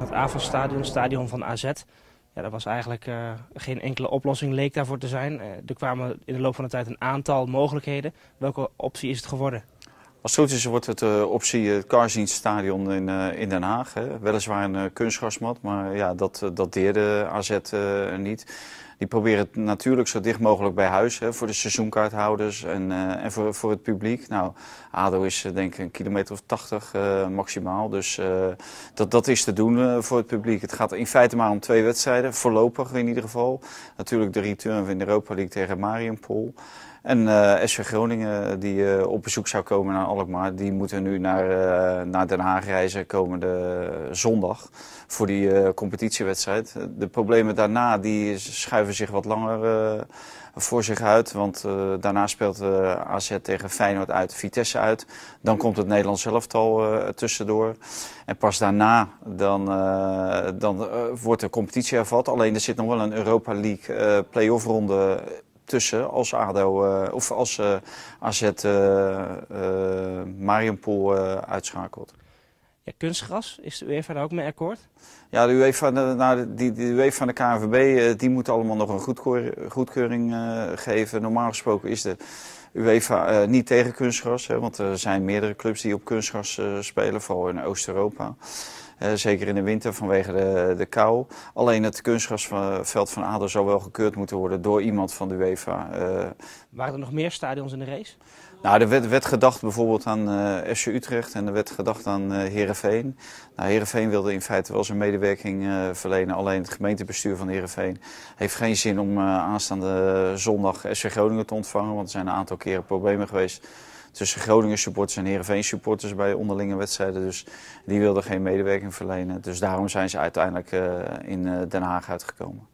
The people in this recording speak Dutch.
Het AFAS-stadion, stadion van AZ. Ja, daar was eigenlijk eh, geen enkele oplossing leek daarvoor te zijn. Eh, er kwamen in de loop van de tijd een aantal mogelijkheden. Welke optie is het geworden? Als het goed is wordt het uh, optie het Stadion in, in Den Haag. Hè. Weliswaar een kunstgrasmat, maar ja, dat, dat deerde AZ niet die proberen het natuurlijk zo dicht mogelijk bij huis hè, voor de seizoenkaarthouders en, eh, en voor, voor het publiek. Nou, ADO is eh, denk ik een kilometer of tachtig eh, maximaal, dus dat, dat is te doen voor het publiek. Het gaat in feite maar om twee wedstrijden, voorlopig in ieder geval. Natuurlijk de return in de Europa League tegen Marienpol. En uh, SV Groningen, die op bezoek zou komen naar Alkmaar, die moeten nu naar, naar Den Haag reizen komende zondag voor die competitiewedstrijd. De problemen daarna die schuiven zich wat langer eh, voor zich uit. Want eh, daarna speelt eh, AZ tegen Feyenoord uit, Vitesse uit. Dan komt het Nederlands elftal tussendoor. En pas daarna dan, dan wordt de competitie hervat. Alleen er zit nog wel een Europa League play-off ronde tussen als ADO uh, of als AZ uh, Marienpool uitschakelt kunstgras, is de UEFA daar ook mee akkoord? Ja, de UEFA, de, nou, die, de UEFA de KNVB eh, die moeten allemaal nog een goedkeuring eh, geven. Normaal gesproken is de UEFA eh, niet tegen kunstgras, hè, want er zijn meerdere clubs die op kunstgras eh, spelen, vooral in Oost-Europa. Eh, zeker in de winter vanwege de, de kou. Alleen het kunstgrasveld van ADO zou wel gekeurd moeten worden door iemand van de UEFA. Uh, Waren er nog meer stadions in de race? Nou, er werd, werd gedacht bijvoorbeeld aan SC Utrecht en er werd gedacht aan uh, Heerenveen. Nou, Heerenveen wilde in feite wel zijn medewerking verlenen. Alleen het gemeentebestuur van Heerenveen heeft geen zin om aanstaande zondag SC Groningen te ontvangen. Want er zijn een aantal keren problemen geweest tussen Groningen supporters en Heerenveen supporters bij onderlinge wedstrijden. Dus die wilden geen medewerking verlenen. Dus daarom zijn ze uiteindelijk eh, in eh, Den Haag uitgekomen.